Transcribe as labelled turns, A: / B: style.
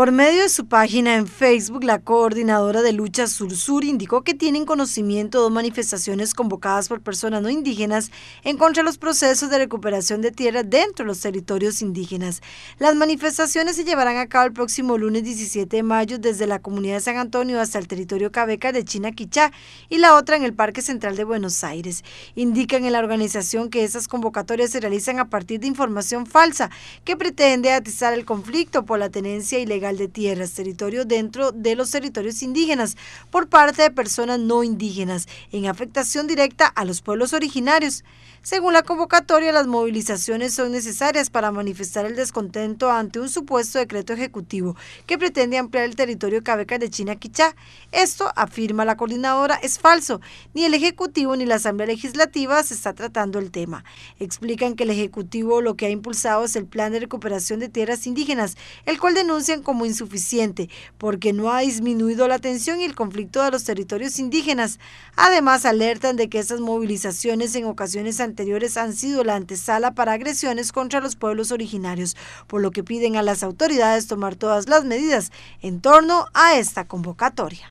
A: Por medio de su página en Facebook, la coordinadora de lucha Sur-Sur indicó que tienen conocimiento de dos manifestaciones convocadas por personas no indígenas en contra de los procesos de recuperación de tierra dentro de los territorios indígenas. Las manifestaciones se llevarán a cabo el próximo lunes 17 de mayo desde la comunidad de San Antonio hasta el territorio Cabeca de china y la otra en el Parque Central de Buenos Aires. Indican en la organización que esas convocatorias se realizan a partir de información falsa que pretende atizar el conflicto por la tenencia ilegal de tierras, territorio dentro de los territorios indígenas por parte de personas no indígenas, en afectación directa a los pueblos originarios. Según la convocatoria, las movilizaciones son necesarias para manifestar el descontento ante un supuesto decreto ejecutivo que pretende ampliar el territorio Cabeca de China Quichá. Esto, afirma la coordinadora, es falso. Ni el Ejecutivo ni la Asamblea Legislativa se está tratando el tema. Explican que el Ejecutivo lo que ha impulsado es el Plan de Recuperación de Tierras Indígenas, el cual denuncian como insuficiente porque no ha disminuido la tensión y el conflicto de los territorios indígenas. Además, alertan de que estas movilizaciones en ocasiones anteriores han sido la antesala para agresiones contra los pueblos originarios, por lo que piden a las autoridades tomar todas las medidas en torno a esta convocatoria.